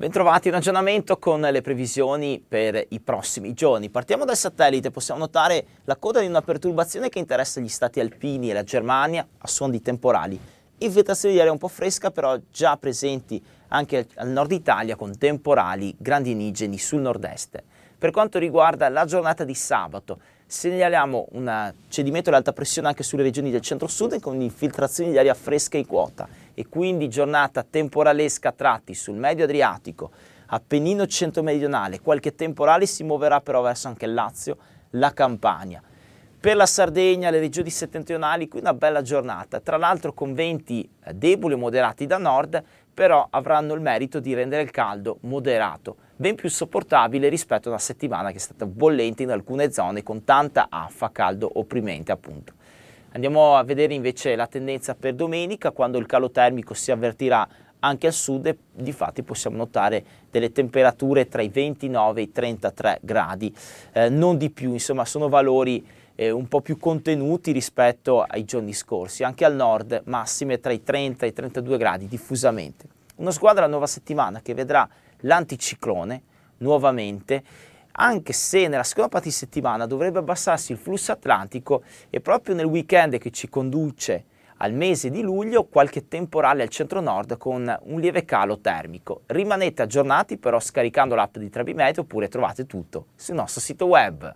Bentrovati in ragionamento con le previsioni per i prossimi giorni. Partiamo dal satellite, possiamo notare la coda di una perturbazione che interessa gli stati alpini e la Germania a suon di temporali. Invitazione di aria un po' fresca però già presenti anche al nord Italia con temporali grandi inigeni sul nord-est. Per quanto riguarda la giornata di sabato, segnaliamo un cedimento di alta pressione anche sulle regioni del centro-sud con infiltrazioni di aria fresca e quota e quindi giornata temporalesca a tratti sul medio Adriatico, Appennino centro-meridionale, qualche temporale si muoverà però verso anche il Lazio, la Campania. Per la Sardegna, le regioni settentrionali, qui una bella giornata, tra l'altro con venti eh, deboli o moderati da nord, però avranno il merito di rendere il caldo moderato, ben più sopportabile rispetto a una settimana che è stata bollente in alcune zone con tanta affa, caldo opprimente appunto. Andiamo a vedere invece la tendenza per domenica quando il calo termico si avvertirà anche al sud e di fatti possiamo notare delle temperature tra i 29 e i 33 gradi, eh, non di più, insomma sono valori eh, un po' più contenuti rispetto ai giorni scorsi, anche al nord massime tra i 30 e i 32 gradi diffusamente. Una squadra nuova settimana che vedrà l'anticiclone nuovamente anche se nella seconda parte di settimana dovrebbe abbassarsi il flusso atlantico e proprio nel weekend che ci conduce al mese di luglio qualche temporale al centro-nord con un lieve calo termico. Rimanete aggiornati però scaricando l'app di Trabimeteo oppure trovate tutto sul nostro sito web.